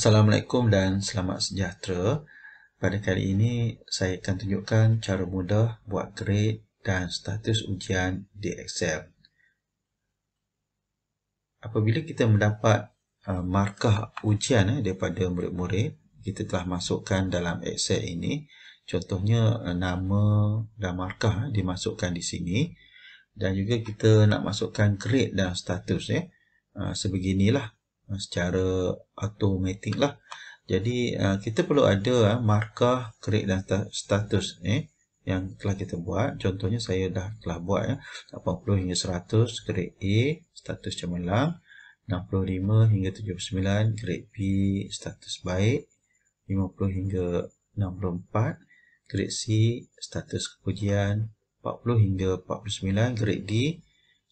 Assalamualaikum dan selamat sejahtera. Pada kali ini, saya akan tunjukkan cara mudah buat grade dan status ujian di Excel. Apabila kita mendapat uh, markah ujian eh, daripada murid-murid, kita telah masukkan dalam Excel ini. Contohnya, uh, nama dan markah eh, dimasukkan di sini. Dan juga kita nak masukkan grade dan status. Eh. Uh, sebeginilah Eh, secara automatik lah jadi uh, kita perlu ada uh, markah create dan status eh, yang telah kita buat contohnya saya dah telah buat ya, 80 hingga 100 create A status cemerlang 65 hingga 79 create B status baik 50 hingga 64 create C status kepujian 40 hingga 49 grade D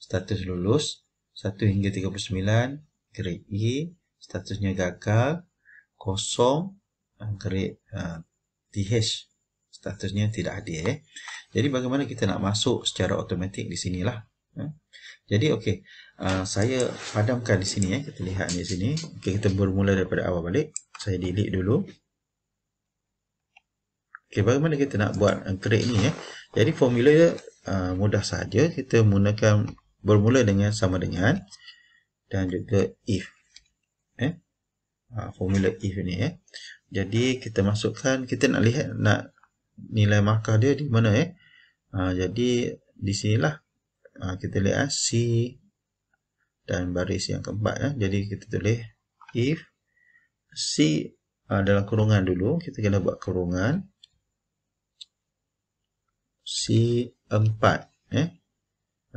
status lulus 1 hingga 39 grade E statusnya gagal kosong grade uh, eh, DH statusnya tidak ada eh. jadi bagaimana kita nak masuk secara otomatik di sinilah eh. jadi ok uh, eh, saya padamkan di sini eh. kita lihat di sini okay, kita bermula daripada awal balik saya delete dulu ok bagaimana kita nak buat grade ni eh. jadi formula dia uh, eh, mudah saja kita menggunakan bermula dengan sama dengan dan juga if eh? ha, formula if ni eh? jadi kita masukkan kita nak lihat nak nilai markah dia di mana eh? ha, jadi di sinilah ha, kita lihat eh? c dan baris yang keempat eh? jadi kita tulis if c ha, dalam kurungan dulu kita kena buat kurungan c 4 eh?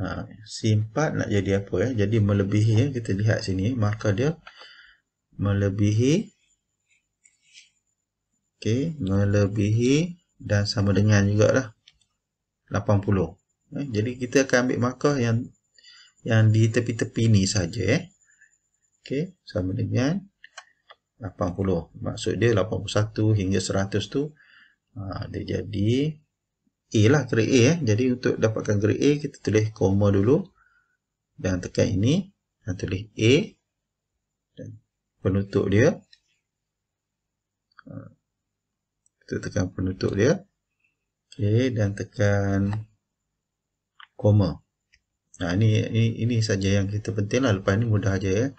ha, C4 nak jadi apa ya? jadi melebihi ya? kita lihat sini maka dia melebihi ok melebihi dan sama dengan juga lah 80 eh, jadi kita akan ambil markah yang yang di tepi-tepi ni saja, eh. ok sama dengan 80 maksud dia 81 hingga 100 tu ha, dia jadi A lah, grade A eh. Jadi untuk dapatkan grade A, kita tulis koma dulu. Dan tekan ini. Dan tulis A. Dan penutup dia. Ha. Kita tekan penutup dia. Okay, dan tekan koma. Nah, ha, ini ini, ini saja yang kita penting lah. Lepas ini mudah aja ya. Eh.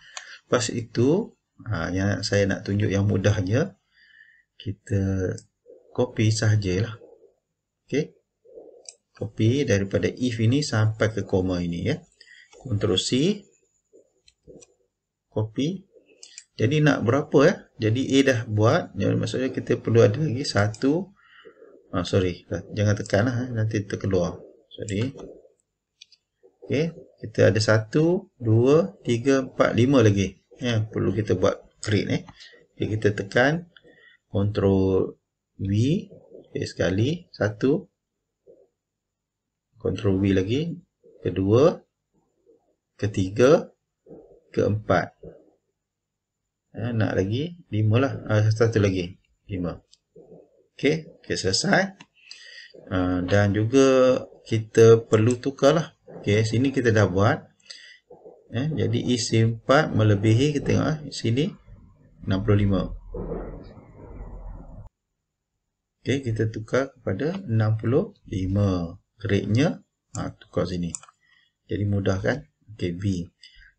Lepas itu, ha, yang saya nak tunjuk yang mudahnya, kita copy sahajalah. Okay copy daripada if ini sampai ke koma ini ya. Ctrl C copy. Jadi nak berapa ya? Jadi A dah buat. Jadi maksudnya kita perlu ada lagi satu oh, sorry, jangan tekanlah eh. nanti terkeluar. Sorry. Okay, kita ada satu, dua, tiga, empat, lima lagi. Ya, perlu kita buat create eh. Jadi kita tekan Ctrl V sekali satu. Ctrl V lagi. Kedua, ketiga, keempat. Ha, nak lagi, lima lah. Ha, satu lagi, lima. Okey, okay, selesai. Ha, dan juga kita perlu tukar lah. Okey, sini kita dah buat. Eh, jadi isi 4 melebihi kita tengok lah, sini 65 ok kita tukar kepada 65 rate-nya ha, tukar sini jadi mudah kan ok B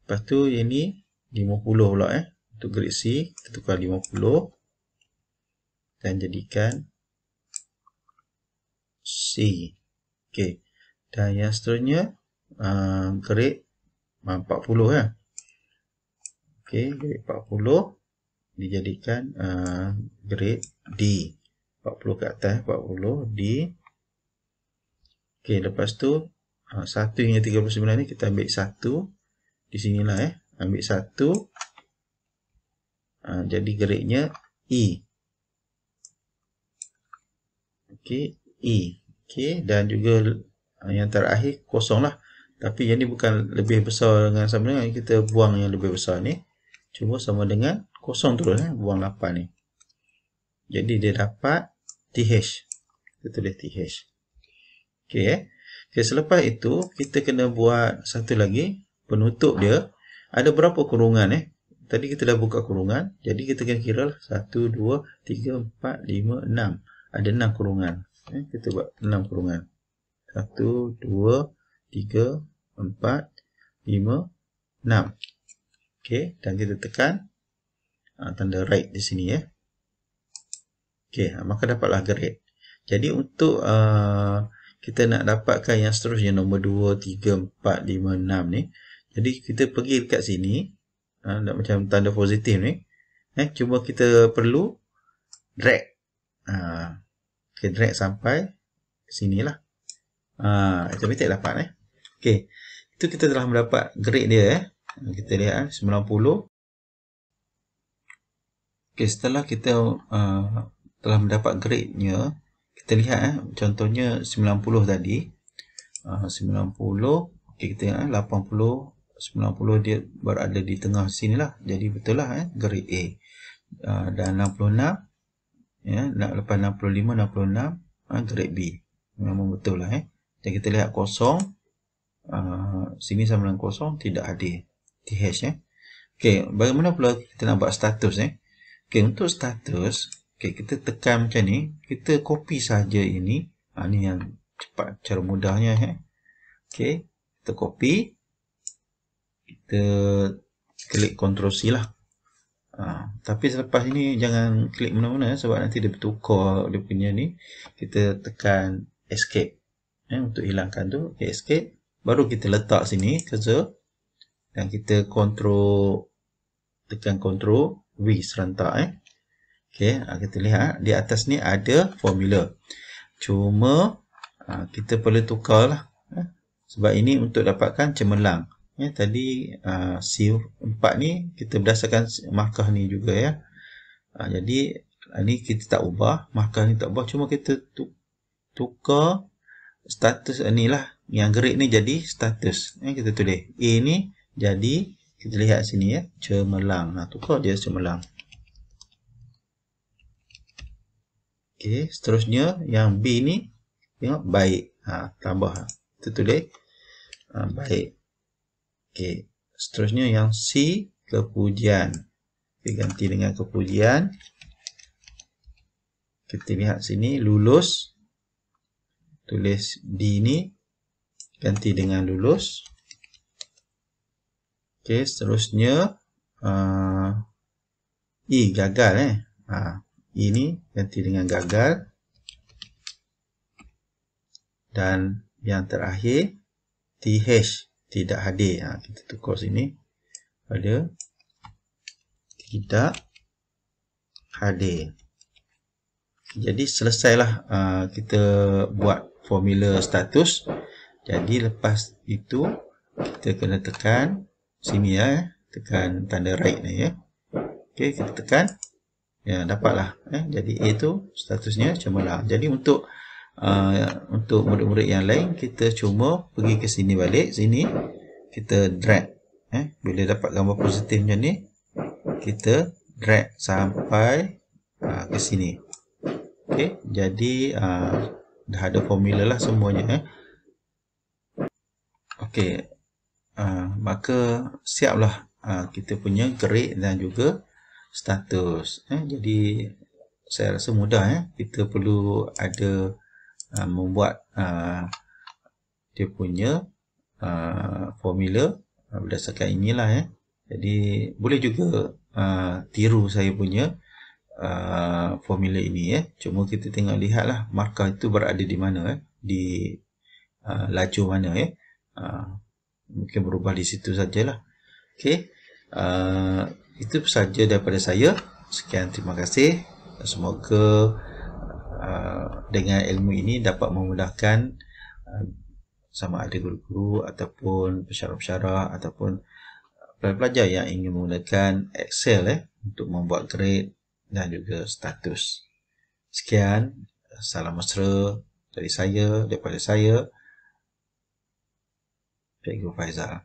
lepas tu yang ni 50 pula eh untuk grade C kita tukar 50 dan jadikan C ok dan yang seterusnya uh, grade 40 ya eh. ok grade 40 dijadikan uh, ha, grade D 40 ke atas 40 eh, D Okey, lepas tu ha, 1 hingga 39 ni kita ambil 1 di sinilah eh. Ambil 1. Ha, jadi grade-nya E. Okey, E. Okey, dan juga ha, yang terakhir kosong lah. Tapi yang ni bukan lebih besar dengan sama dengan kita buang yang lebih besar ni. Cuba sama dengan kosong terus eh, buang 8 ni. Jadi dia dapat TH. Kita tulis TH. Okey. Eh. Okey, selepas itu kita kena buat satu lagi penutup dia. Ada berapa kurungan eh? Tadi kita dah buka kurungan. Jadi kita kena kira lah 1 2 3 4 5 6. Ada 6 kurungan. Eh, kita buat 6 kurungan. 1 2 3 4 5 6. Okey, dan kita tekan uh, tanda right di sini ya. Okey, ah, maka dapatlah grade. Jadi untuk uh, kita nak dapatkan yang seterusnya nombor 2, 3, 4, 5, 6 ni jadi kita pergi dekat sini ha, macam tanda positif ni eh, cuma kita perlu drag ha, okay, drag sampai sini lah kita ha, dapat eh. okay. itu kita telah mendapat grade dia eh. Ha, kita lihat eh, 90 okay, setelah kita uh, telah mendapat grade nya kita lihat eh, contohnya 90 tadi uh, 90 okay, kita lihat eh, 80 90 dia berada di tengah sini lah jadi betul lah eh, grade A uh, dan 66 ya, lepas 65 66 uh, grade B memang betul lah eh. dan kita lihat kosong uh, sini sama dengan kosong tidak ada TH eh. okay, bagaimana pula kita nak buat status eh? okay, untuk status Okay, kita tekan macam ni. Kita copy saja ini. Ha, ini yang cepat cara mudahnya. Eh. Okay, kita copy. Kita klik Ctrl C lah. Ha, tapi selepas ini jangan klik mana-mana sebab nanti dia bertukar dia punya ni. Kita tekan Escape. Eh, untuk hilangkan tu. Okay, Escape. Baru kita letak sini kerja. Dan kita Control, tekan Control V serentak eh. Okey, ah, kita lihat ah, di atas ni ada formula. Cuma ah, kita perlu tukarlah eh, sebab ini untuk dapatkan cemerlang. Ya, tadi C4 ni kita berdasarkan markah ni juga ya. jadi ini kita tak ubah, markah ni tak ubah, cuma kita tukar status lah yang gerik ni jadi status. Ya, kita tulis A ni jadi kita lihat sini ya, cemerlang. Nah, tukar dia cemerlang. Okey, seterusnya yang B ni tengok baik. Ha, tambah. Ha, itu tulis. Ha, baik. Okey, seterusnya yang C kepujian. Kita ganti dengan kepujian. Kita lihat sini lulus. Tulis D ni ganti dengan lulus. Okey, seterusnya uh, E gagal eh. Ha, ini ganti dengan gagal dan yang terakhir TH tidak hadir ha, kita tukar sini pada tidak hadir jadi selesailah uh, kita buat formula status jadi lepas itu kita kena tekan sini ya tekan tanda right ni ya okey kita tekan ya dapatlah eh jadi A tu statusnya cemerlang jadi untuk uh, untuk murid-murid yang lain kita cuma pergi ke sini balik sini kita drag eh bila dapat gambar positif macam ni kita drag sampai uh, ke sini okey jadi uh, dah ada formula lah semuanya eh okey uh, maka siaplah uh, kita punya grade dan juga status eh? jadi saya rasa mudah eh? kita perlu ada uh, membuat uh, dia punya uh, formula uh, berdasarkan inilah eh? jadi boleh juga uh, tiru saya punya Uh, formula ini ya. Eh. Cuma kita tengok lihatlah markah itu berada di mana eh. di uh, lajur mana ya. Eh. Uh, mungkin berubah di situ sajalah. Okey. Uh, itu sahaja daripada saya sekian terima kasih semoga uh, dengan ilmu ini dapat memudahkan uh, sama ada guru-guru ataupun pesyarah-pesyarah ataupun uh, pelajar yang ingin menggunakan Excel eh, untuk membuat grade dan juga status sekian salam mesra dari saya daripada saya Cikgu Faizal.